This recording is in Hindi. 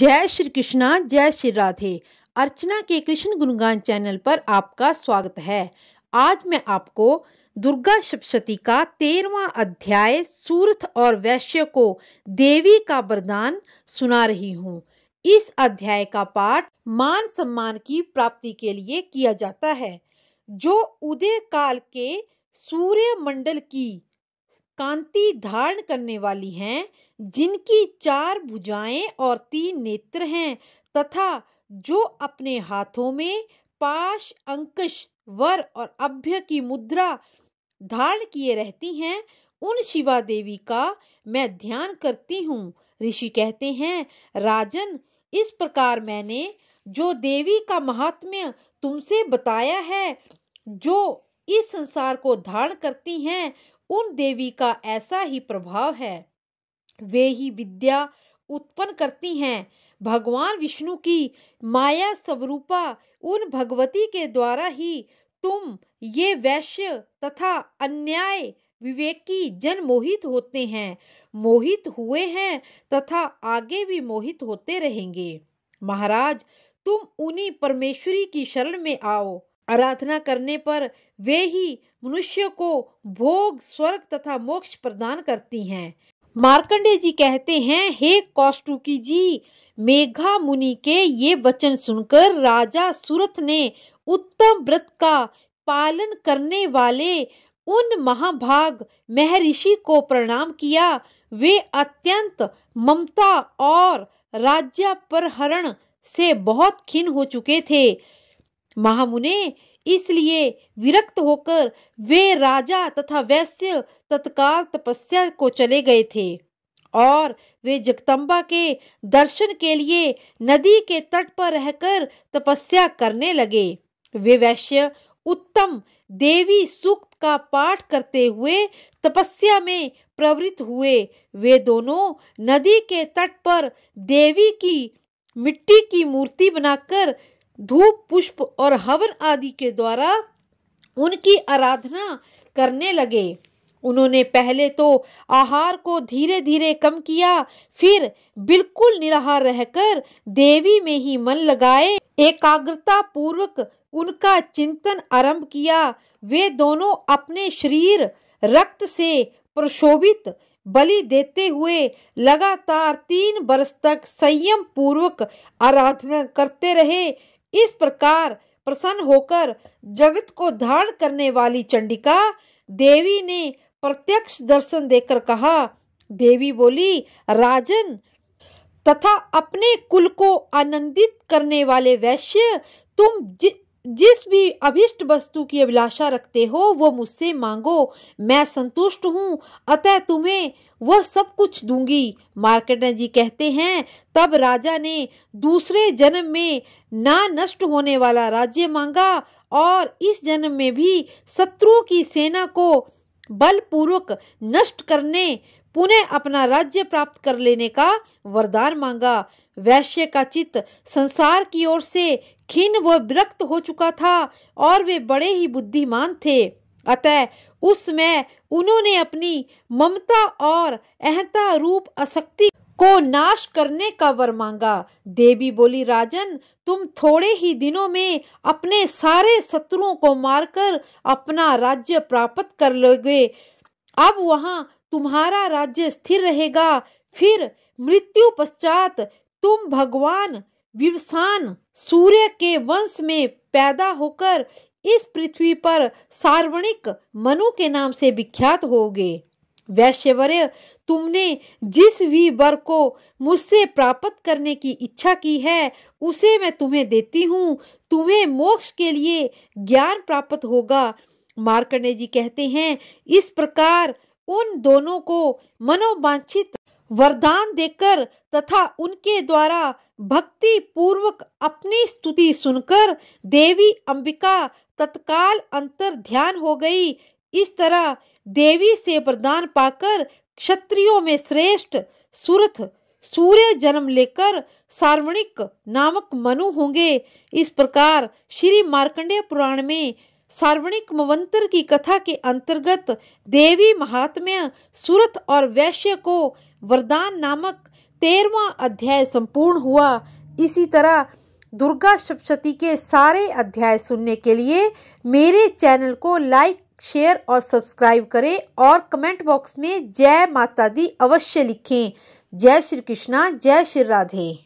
जय श्री कृष्णा जय श्री राधे अर्चना के कृष्ण गुणगान चैनल पर आपका स्वागत है आज मैं आपको दुर्गा सप्तशती का तेरवा अध्याय सूरथ और वैश्य को देवी का वरदान सुना रही हूँ इस अध्याय का पाठ मान सम्मान की प्राप्ति के लिए किया जाता है जो उदय काल के सूर्य मंडल की कांति धारण करने वाली हैं जिनकी चार भुजाएं और तीन नेत्र हैं तथा जो अपने हाथों में पाश अंकश वर और अभ्य की मुद्रा धारण किए रहती हैं उन शिवा देवी का मैं ध्यान करती हूँ ऋषि कहते हैं राजन इस प्रकार मैंने जो देवी का महात्म्य तुमसे बताया है जो इस संसार को धारण करती हैं उन देवी का ऐसा ही प्रभाव है वे ही विद्या उत्पन्न करती हैं भगवान विष्णु की माया स्वरूपा उन भगवती के द्वारा ही तुम ये वैश्य तथा अन्याय विवेकी जन मोहित होते हैं मोहित हुए हैं तथा आगे भी मोहित होते रहेंगे महाराज तुम उन्हीं परमेश्वरी की शरण में आओ आराधना करने पर वे ही मनुष्य को भोग स्वर्ग तथा मोक्ष प्रदान करती हैं मार्कंडे जी कहते हैं हे कौष्टुकी जी मेघा मुनि के ये वचन सुनकर राजा सुरथ ने उत्तम व्रत का पालन करने वाले उन महाभाग महर्षि को प्रणाम किया वे अत्यंत ममता और राज्य परहरण से बहुत खिन हो चुके थे महामुने इसलिए विरक्त होकर वे राजा तथा वैश्य तत्काल तपस्या को चले गए थे और वे जगदम्बा के दर्शन के लिए नदी के तट पर रहकर तपस्या करने लगे वे वैश्य उत्तम देवी सूक्त का पाठ करते हुए तपस्या में प्रवृत्त हुए वे दोनों नदी के तट पर देवी की मिट्टी की मूर्ति बनाकर धूप पुष्प और हवन आदि के द्वारा उनकी आराधना करने लगे उन्होंने पहले तो आहार को धीरे धीरे कम किया फिर बिल्कुल निराहार रहकर देवी में ही मन लगाए एकाग्रता पूर्वक उनका चिंतन आरंभ किया वे दोनों अपने शरीर रक्त से प्रशोभित बलि देते हुए लगातार तीन वर्ष तक संयम पूर्वक आराधना करते रहे इस प्रकार प्रसन्न होकर जगत को धारण करने वाली चंडिका देवी ने प्रत्यक्ष दर्शन देकर कहा देवी बोली राजन तथा अपने कुल को आनंदित करने वाले वैश्य तुम जिस भी अभिष्ट वस्तु की अभिलाषा रखते हो वो मुझसे मांगो मैं संतुष्ट हूँ अतः तुम्हें वो सब कुछ दूंगी मार्केटर जी कहते हैं तब राजा ने दूसरे जन्म में ना नष्ट होने वाला राज्य मांगा और इस जन्म में भी शत्रुओं की सेना को बलपूर्वक नष्ट करने पुनः अपना राज्य प्राप्त कर लेने का वरदान मांगा वैश्य का चित्त संसार की ओर से खिन व विरक्त हो चुका था और वे बड़े ही बुद्धिमान थे अतः उसमें उन्होंने अपनी ममता और अहता रूप असक्ति को नाश करने का वर मांगा देवी बोली राजन तुम थोड़े ही दिनों में अपने सारे शत्रुओं को मारकर अपना राज्य प्राप्त कर लोगे अब वहाँ तुम्हारा राज्य स्थिर रहेगा फिर मृत्यु पश्चात तुम भगवान विवसान सूर्य के वंश में पैदा होकर इस पृथ्वी पर सार्वणिक मनु के नाम से विख्यात होगे वैश्यवर्य तुमने जिस भी वर को मुझसे प्राप्त करने की इच्छा की है उसे मैं तुम्हें देती हूँ तुम्हें मोक्ष के लिए ज्ञान प्राप्त होगा मार्कंडे जी कहते हैं इस प्रकार उन दोनों को मनोवांछित वरदान देकर तथा उनके द्वारा भक्ति पूर्वक अपनी स्तुति सुनकर देवी अंबिका तत्काल अंतर ध्यान हो गई इस तरह देवी से वरदान पाकर क्षत्रियों में श्रेष्ठ सुरथ सूर्य जन्म लेकर सार्वणिक नामक मनु होंगे इस प्रकार श्री मार्कंडेय पुराण में सार्वणिक मवंतर की कथा के अंतर्गत देवी महात्म्य सुरत और वैश्य को वरदान नामक तेरवा अध्याय संपूर्ण हुआ इसी तरह दुर्गा सप्तशती के सारे अध्याय सुनने के लिए मेरे चैनल को लाइक शेयर और सब्सक्राइब करें और कमेंट बॉक्स में जय माता दी अवश्य लिखें जय श्री कृष्णा जय श्री राधे